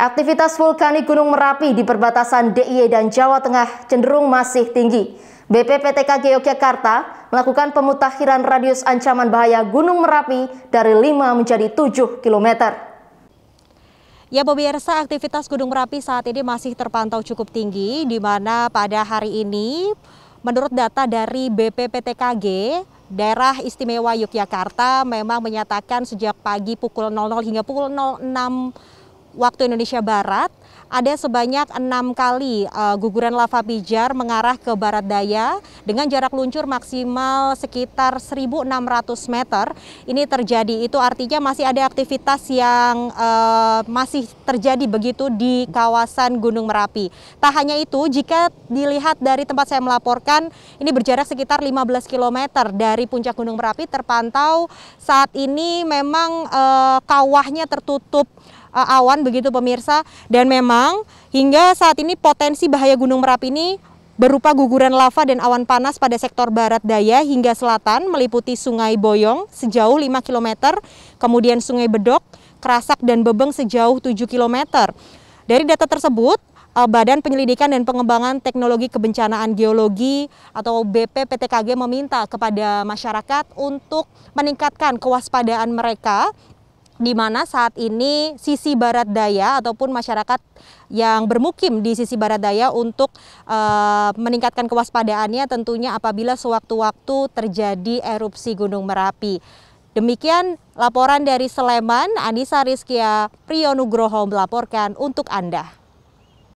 Aktivitas vulkanik Gunung Merapi di perbatasan DIY e dan Jawa Tengah cenderung masih tinggi. BPPTKG Yogyakarta melakukan pemutakhiran radius ancaman bahaya Gunung Merapi dari 5 menjadi 7 kilometer. Ya pemirsa, aktivitas Gunung Merapi saat ini masih terpantau cukup tinggi di mana pada hari ini menurut data dari BPPTKG Daerah Istimewa Yogyakarta memang menyatakan sejak pagi pukul 00 hingga pukul 06 waktu Indonesia Barat ada sebanyak enam kali uh, guguran lava pijar mengarah ke barat daya dengan jarak luncur maksimal sekitar 1.600 meter. Ini terjadi itu artinya masih ada aktivitas yang uh, masih terjadi begitu di kawasan Gunung Merapi. Tak hanya itu, jika dilihat dari tempat saya melaporkan, ini berjarak sekitar 15 km dari puncak Gunung Merapi terpantau saat ini memang uh, kawahnya tertutup Eh, awan begitu pemirsa dan memang hingga saat ini potensi bahaya Gunung Merapi ini berupa guguran lava dan awan panas pada sektor barat daya hingga selatan meliputi Sungai Boyong sejauh 5 km, kemudian Sungai Bedok, Kerasak dan Bebeng sejauh 7 km. Dari data tersebut, eh, Badan Penyelidikan dan Pengembangan Teknologi Kebencanaan Geologi atau BPPTKG meminta kepada masyarakat untuk meningkatkan kewaspadaan mereka di mana saat ini sisi barat daya ataupun masyarakat yang bermukim di sisi barat daya untuk e, meningkatkan kewaspadaannya tentunya apabila sewaktu-waktu terjadi erupsi Gunung Merapi. Demikian laporan dari Sleman, Anissa Rizkia Priyonugroho melaporkan untuk Anda.